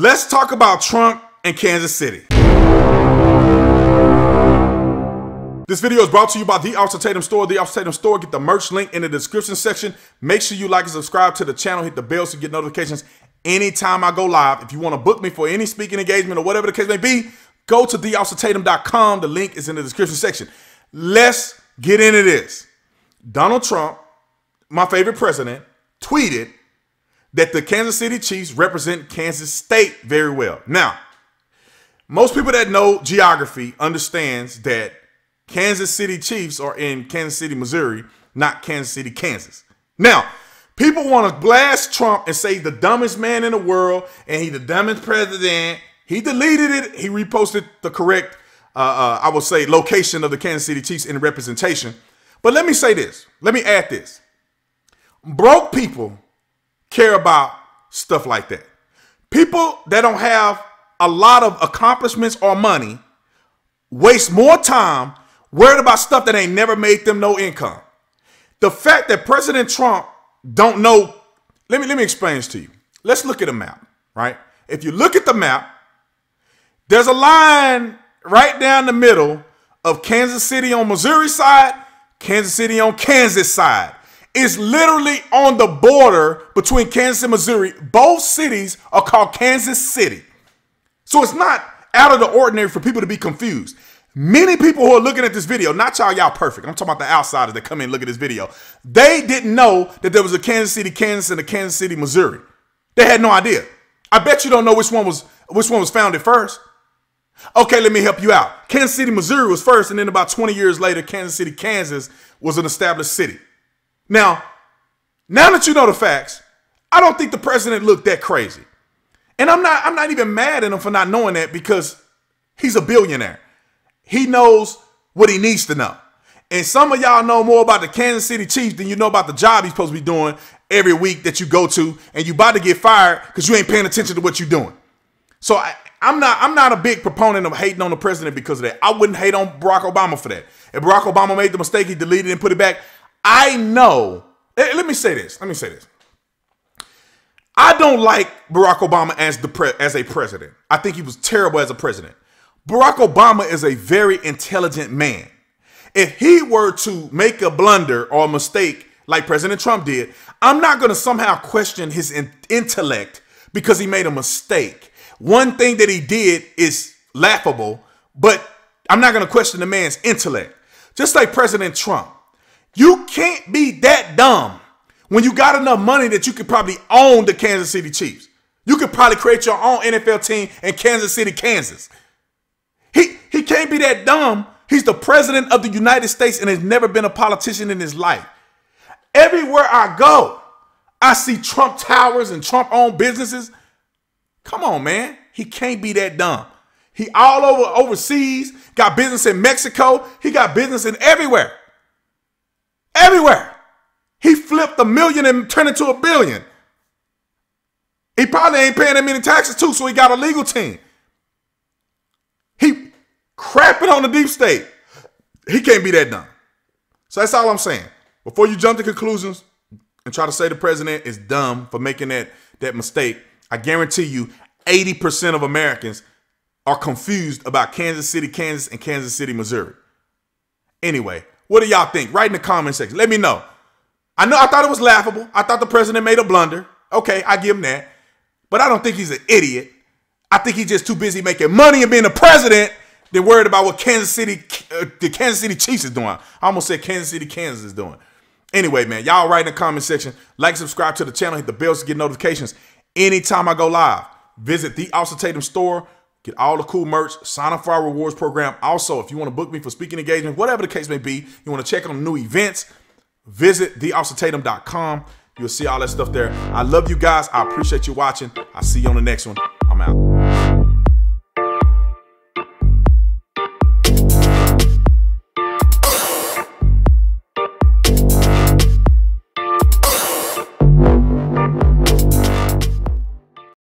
Let's talk about Trump and Kansas City. This video is brought to you by The Officer Tatum Store. The Officer Tatum Store. Get the merch link in the description section. Make sure you like and subscribe to the channel. Hit the bell so you get notifications anytime I go live. If you want to book me for any speaking engagement or whatever the case may be, go to theofficertatum.com. The link is in the description section. Let's get into this. Donald Trump, my favorite president, tweeted that the Kansas City Chiefs represent Kansas State very well. Now, most people that know geography understands that Kansas City Chiefs are in Kansas City, Missouri, not Kansas City, Kansas. Now, people want to blast Trump and say the dumbest man in the world and he the dumbest president. He deleted it. He reposted the correct, uh, uh, I would say, location of the Kansas City Chiefs in representation. But let me say this. Let me add this. Broke people care about stuff like that. People that don't have a lot of accomplishments or money waste more time worried about stuff that ain't never made them no income. The fact that President Trump don't know, let me let me explain this to you. Let's look at a map, right? If you look at the map, there's a line right down the middle of Kansas City on Missouri side, Kansas City on Kansas side is literally on the border between Kansas and Missouri. Both cities are called Kansas City. So it's not out of the ordinary for people to be confused. Many people who are looking at this video, not y'all, y'all perfect. I'm talking about the outsiders that come in and look at this video. They didn't know that there was a Kansas City, Kansas, and a Kansas City, Missouri. They had no idea. I bet you don't know which one was which one was founded first. Okay, let me help you out. Kansas City, Missouri was first, and then about 20 years later, Kansas City, Kansas was an established city. Now, now that you know the facts, I don't think the president looked that crazy. And I'm not I'm not even mad at him for not knowing that because he's a billionaire. He knows what he needs to know. And some of y'all know more about the Kansas City Chiefs than you know about the job he's supposed to be doing every week that you go to and you about to get fired because you ain't paying attention to what you're doing. So I, I'm not I'm not a big proponent of hating on the president because of that. I wouldn't hate on Barack Obama for that. If Barack Obama made the mistake, he deleted and put it back. I know. Eh, let me say this. Let me say this. I don't like Barack Obama as the pre- as a president. I think he was terrible as a president. Barack Obama is a very intelligent man. If he were to make a blunder or a mistake like President Trump did, I'm not going to somehow question his in- intellect because he made a mistake. One thing that he did is laughable, but I'm not going to question the man's intellect. Just like President Trump, you can't be that dumb when you got enough money that you could probably own the Kansas City Chiefs. You could probably create your own NFL team in Kansas City, Kansas. He he can't be that dumb. He's the president of the United States and has never been a politician in his life. Everywhere I go, I see Trump towers and Trump owned businesses. Come on, man. He can't be that dumb. He all over overseas, got business in Mexico, he got business in everywhere. Everywhere. He flipped a million and turned into a billion. He probably ain't paying that many taxes too, so he got a legal team. He crapping on the deep state. He can't be that dumb. So that's all I'm saying. Before you jump to conclusions and try to say the president is dumb for making that, that mistake, I guarantee you 80% of Americans are confused about Kansas City, Kansas, and Kansas City, Missouri. Anyway, what do y'all think? Write in the comment section. Let me know. I know I thought it was laughable. I thought the president made a blunder. Okay, I give him that. But I don't think he's an idiot. I think he's just too busy making money and being the president than worried about what Kansas City, uh, the Kansas City Chiefs is doing. I almost said Kansas City, Kansas is doing. Anyway, man, y'all write in the comment section, like, subscribe to the channel, hit the bell to get notifications anytime I go live. Visit the Austin Tatum store Get all the cool merch. Sign up for our rewards program. Also, if you want to book me for speaking engagement, whatever the case may be, you want to check on new events, visit theoutstatum.com. You'll see all that stuff there. I love you guys. I appreciate you watching. I'll see you on the next one. I'm out.